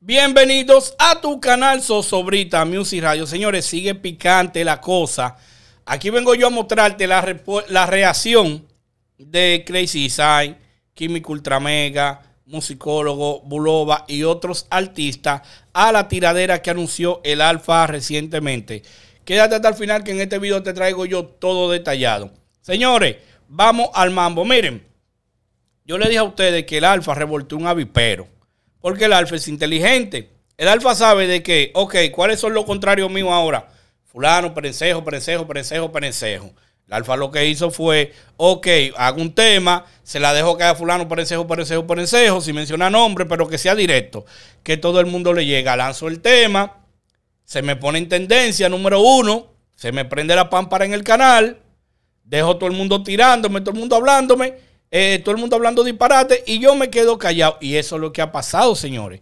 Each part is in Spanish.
Bienvenidos a tu canal Sosobrita Music Radio. Señores, sigue picante la cosa. Aquí vengo yo a mostrarte la, reacción de Crazy Design Químico Ultramega, musicólogo Bulova y otros artistas a la tiradera que anunció el Alfa recientemente. Quédate hasta el final que en este video te traigo yo todo detallado. Señores, vamos al mambo. Miren, yo le dije a ustedes que el alfa revoltó un avipero. Porque el alfa es inteligente. El alfa sabe de que, ok, ¿cuáles son los contrarios míos ahora? Fulano, perencejo, perencejo, perencejo, perencejo. El alfa lo que hizo fue, ok, hago un tema, se la dejo que a fulano, perencejo, perencejo, perencejo, si menciona nombre, pero que sea directo, que todo el mundo le llega. Lanzo el tema, se me pone en tendencia, número uno, se me prende la pámpara en el canal, dejo todo el mundo tirándome, todo el mundo hablándome, eh, todo el mundo hablando disparate y yo me quedo callado. Y eso es lo que ha pasado, señores.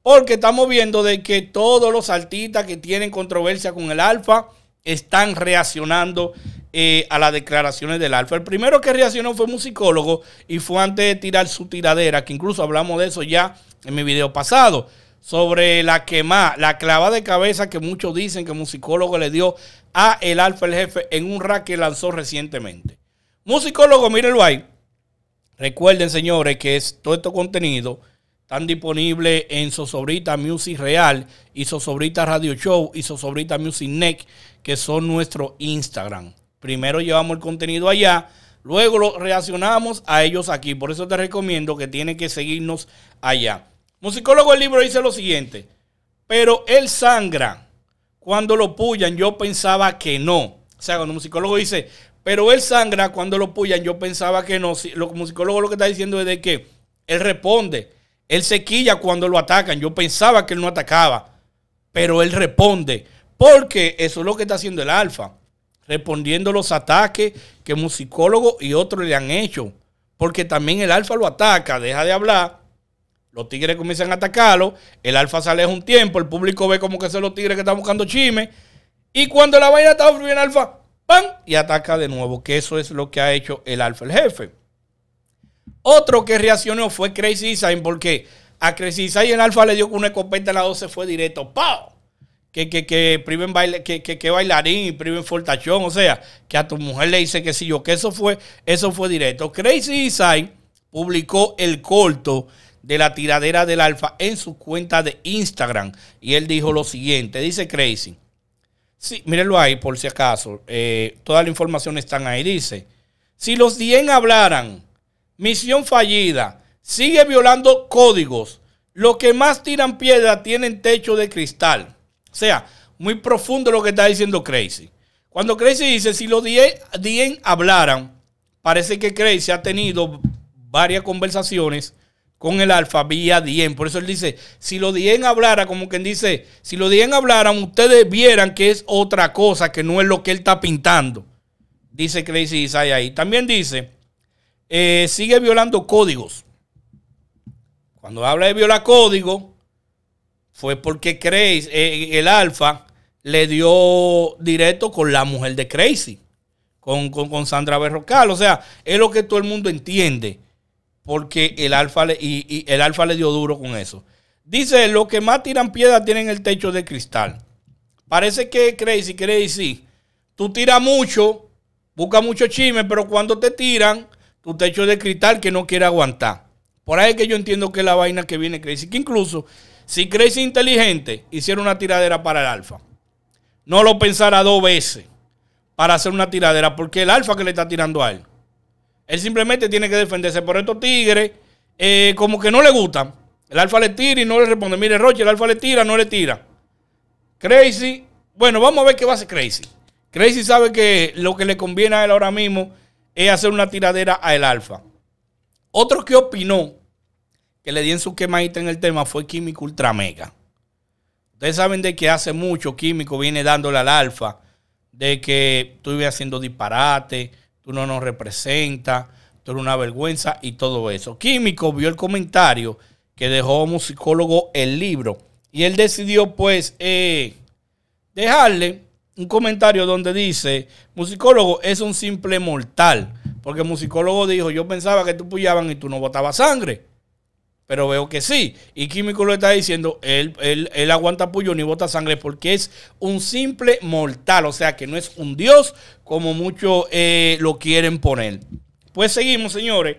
Porque estamos viendo de que todos los artistas que tienen controversia con el Alfa están reaccionando eh, a las declaraciones del Alfa. El primero que reaccionó fue musicólogo y fue antes de tirar su tiradera, que incluso hablamos de eso ya en mi video pasado, sobre la quema, la clava de cabeza que muchos dicen que musicólogo le dio a el Alfa el jefe en un rack que lanzó recientemente. Musicólogo, mírenlo ahí Recuerden, señores, que es, todo este contenido está disponible en Sosobrita Music Real y Sosobrita Radio Show y Sosobrita Music Neck, que son nuestro Instagram. Primero llevamos el contenido allá, luego lo reaccionamos a ellos aquí. Por eso te recomiendo que tienes que seguirnos allá. Musicólogo del libro dice lo siguiente, pero él sangra. Cuando lo puyan, yo pensaba que no. O sea, cuando el musicólogo dice, pero él sangra cuando lo puyan. Yo pensaba que no. lo psicólogo lo que está diciendo es de que él responde. Él se quilla cuando lo atacan. Yo pensaba que él no atacaba. Pero él responde. Porque eso es lo que está haciendo el alfa. Respondiendo los ataques que musicólogos y otros le han hecho. Porque también el alfa lo ataca. Deja de hablar. Los tigres comienzan a atacarlo. El alfa sale un tiempo. El público ve como que son los tigres que están buscando chime Y cuando la vaina está el alfa, ¡Pam! Y ataca de nuevo, que eso es lo que ha hecho el alfa, el jefe. Otro que reaccionó fue Crazy Design, porque a Crazy Design el alfa le dio una escopeta a la 12, fue directo. ¡Pau! Que, que, que, priven baile, que, que, que, bailarín y priven fortachón. O sea, que a tu mujer le dice que sí, yo, que eso fue, eso fue directo. Crazy Design publicó el corto de la tiradera del alfa en su cuenta de Instagram. Y él dijo lo siguiente, dice Crazy. Sí, mírenlo ahí por si acaso. Eh, toda la información está ahí. Dice, si los 10 hablaran, misión fallida, sigue violando códigos, los que más tiran piedra tienen techo de cristal. O sea, muy profundo lo que está diciendo Crazy. Cuando Crazy dice, si los 10 hablaran, parece que Crazy ha tenido varias conversaciones con el alfa vía Dien. Por eso él dice, si lo Dien hablara, como quien dice, si lo Dien hablaran, ustedes vieran que es otra cosa, que no es lo que él está pintando. Dice Crazy Isaiah ahí. También dice, eh, sigue violando códigos. Cuando habla de violar código, fue porque Crazy, eh, el alfa le dio directo con la mujer de Crazy, con, con, con Sandra Berrocal. O sea, es lo que todo el mundo entiende porque el alfa le, y, el alfa le dio duro con eso. Dice, los que más tiran piedra tienen el techo de cristal. Parece que Crazy, Crazy, tú tiras mucho, buscas mucho chisme, pero cuando te tiran, tu techo de cristal que no quiere aguantar. Por ahí es que yo entiendo que es la vaina que viene Crazy, que incluso si Crazy inteligente hiciera una tiradera para el alfa, no lo pensara dos veces para hacer una tiradera, porque el alfa que le está tirando a él él simplemente tiene que defenderse. Por estos tigres, eh, como que no le gustan. El alfa le tira y no le responde. Mire, Roche, el alfa le tira, no le tira. Crazy. Bueno, vamos a ver qué va a hacer Crazy. Crazy sabe que lo que le conviene a él ahora mismo es hacer una tiradera a el alfa. Otro que opinó que le di en su quemadita en el tema fue Químico Ultra Mega. Ustedes saben de que hace mucho Químico viene dándole al alfa de que estuve haciendo disparates, tú no nos representas, tú eres una vergüenza y todo eso. Químico vio el comentario que dejó Musicólogo el libro y él decidió pues eh, dejarle un comentario donde dice, musicólogo es un simple mortal, porque musicólogo dijo, yo pensaba que tú pullaban y tú no botabas sangre. Pero veo que sí. Y Químico lo está diciendo, él, aguanta puño ni bota sangre porque es un simple mortal. O sea que no es un dios como muchos eh, lo quieren poner. Pues seguimos, señores.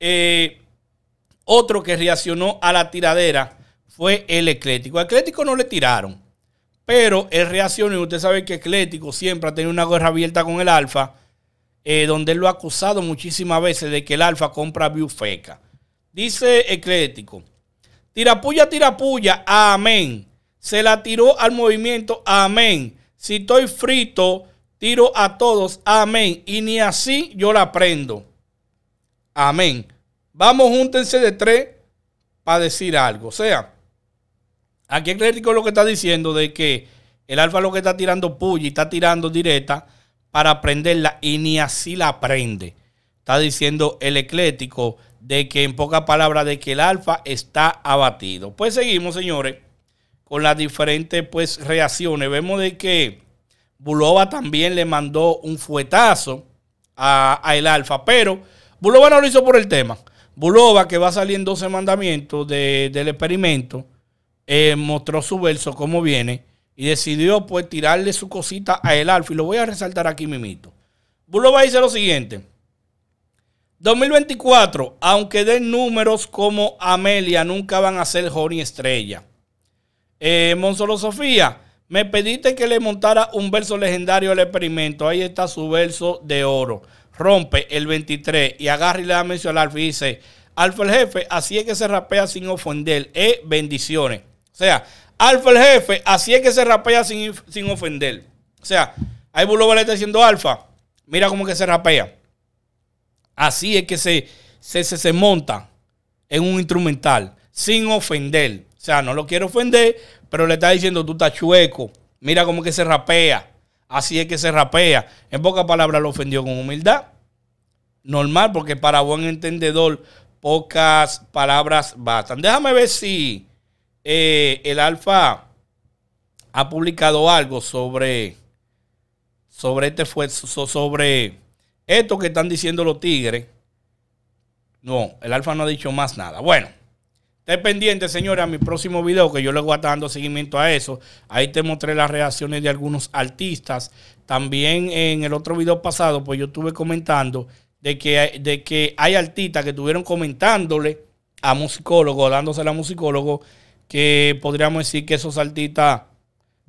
Eh, otro que reaccionó a la tiradera fue el Eclético. Al Eclético no le tiraron, pero él reaccionó. Y usted sabe que Eclético siempre ha tenido una guerra abierta con el Alfa, eh, donde él lo ha acusado muchísimas veces de que el Alfa compra Biufeca. Dice Eclético. tira tirapuya, amén. Se la tiró al movimiento, amén. Si estoy frito, tiro a todos, amén. Y ni así yo la prendo. Amén. Vamos, júntense de tres para decir algo. O sea, aquí Eclético lo que está diciendo de que el alfa lo que está tirando puya y está tirando directa para prenderla y ni así la prende. Está diciendo el eclético de que en pocas palabras, de que el alfa está abatido. Pues seguimos, señores, con las diferentes pues, reacciones. Vemos de que Bulova también le mandó un fuetazo a, el alfa, pero Bulova no lo hizo por el tema. Bulova, que va saliendo ese mandamiento mandamientos de, del experimento, eh, mostró su verso como viene y decidió pues tirarle su cosita a el alfa. Y lo voy a resaltar aquí, mimito. Bulova dice lo siguiente. 2024, aunque den números como Amelia, nunca van a ser Joni Estrella. Eh, Monzolo Sofía, me pediste que le montara un verso legendario al experimento. Ahí está su verso de oro. Rompe el 23 y agarra y le da mención al Alfa y dice, Alfa el jefe, así es que se rapea sin ofender. Eh, bendiciones. O sea, Alfa el jefe, así es que se rapea sin, ofender. O sea, ahí Bulo le diciendo Alfa, mira cómo que se rapea. Así es que se, se, se, monta en un instrumental sin ofender. O sea, no lo quiere ofender, pero le está diciendo, tú estás chueco. Mira cómo que se rapea. Así es que se rapea. En pocas palabras lo ofendió con humildad. Normal, porque para buen entendedor, pocas palabras bastan. Déjame ver si eh, el Alfa ha publicado algo sobre, sobre este fue, sobre esto que están diciendo los tigres, no, el Alfa no ha dicho más nada. Bueno, esté pendiente, Señora, a mi próximo video que yo le voy a estar dando seguimiento a eso. Ahí te mostré las reacciones de algunos artistas. También en el otro video pasado, pues yo estuve comentando de que, de que hay artistas que estuvieron comentándole a musicólogos, dándosela a musicólogos, que podríamos decir que esos artistas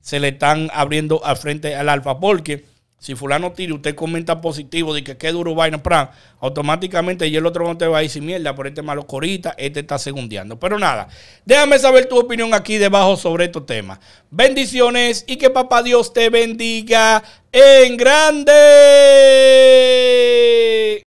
se le están abriendo al frente al alfa, porque si fulano tira usted comenta positivo de que qué duro vaina, plan, automáticamente y el otro no te va a decir mierda, por este malo corita, este está segundeando. Pero nada, déjame saber tu opinión aquí debajo sobre estos temas. Bendiciones y que papá Dios te bendiga en grande.